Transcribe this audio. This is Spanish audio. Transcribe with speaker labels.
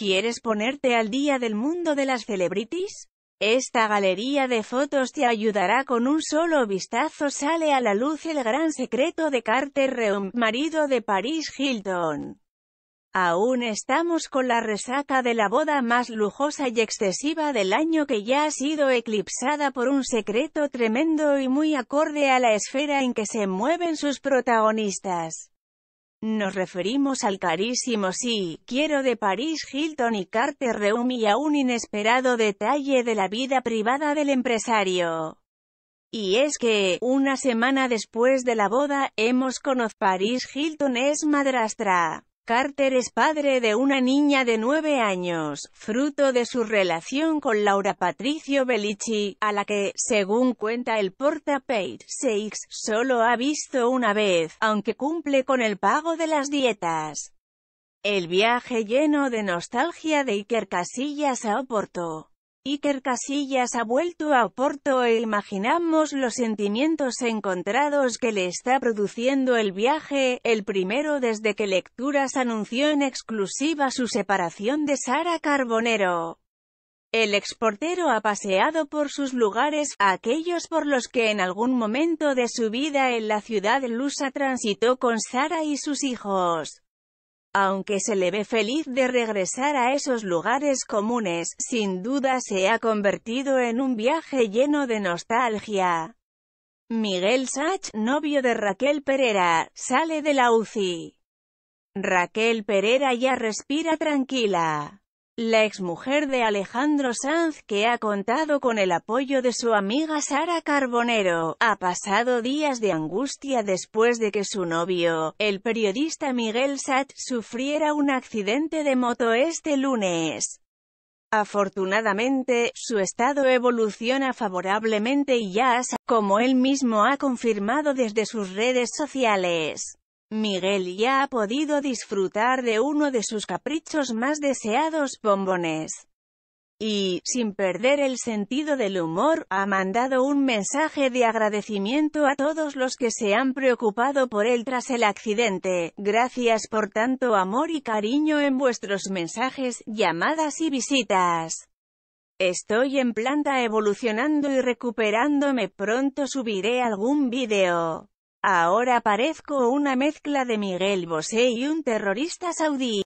Speaker 1: ¿Quieres ponerte al día del mundo de las celebrities? Esta galería de fotos te ayudará con un solo vistazo. Sale a la luz el gran secreto de Carter Reum, marido de Paris Hilton. Aún estamos con la resaca de la boda más lujosa y excesiva del año que ya ha sido eclipsada por un secreto tremendo y muy acorde a la esfera en que se mueven sus protagonistas. Nos referimos al carísimo sí, quiero de Paris Hilton y Carter Reum y a un inesperado detalle de la vida privada del empresario. Y es que, una semana después de la boda, hemos conocido Paris Hilton es madrastra. Carter es padre de una niña de nueve años, fruto de su relación con Laura Patricio Bellici, a la que, según cuenta el Porta Page solo ha visto una vez, aunque cumple con el pago de las dietas. El viaje lleno de nostalgia de Iker Casillas a Oporto. Iker Casillas ha vuelto a Oporto e imaginamos los sentimientos encontrados que le está produciendo el viaje, el primero desde que Lecturas anunció en exclusiva su separación de Sara Carbonero. El exportero ha paseado por sus lugares, aquellos por los que en algún momento de su vida en la ciudad lusa transitó con Sara y sus hijos. Aunque se le ve feliz de regresar a esos lugares comunes, sin duda se ha convertido en un viaje lleno de nostalgia. Miguel Sach, novio de Raquel Pereira, sale de la UCI. Raquel Pereira ya respira tranquila la exmujer de Alejandro Sanz, que ha contado con el apoyo de su amiga Sara Carbonero, ha pasado días de angustia después de que su novio, el periodista Miguel Sat, sufriera un accidente de moto este lunes. Afortunadamente, su estado evoluciona favorablemente y ya, como él mismo ha confirmado desde sus redes sociales. Miguel ya ha podido disfrutar de uno de sus caprichos más deseados, bombones. Y, sin perder el sentido del humor, ha mandado un mensaje de agradecimiento a todos los que se han preocupado por él tras el accidente. Gracias por tanto amor y cariño en vuestros mensajes, llamadas y visitas. Estoy en planta evolucionando y recuperándome pronto subiré algún vídeo. Ahora parezco una mezcla de Miguel Bosé y un terrorista saudí.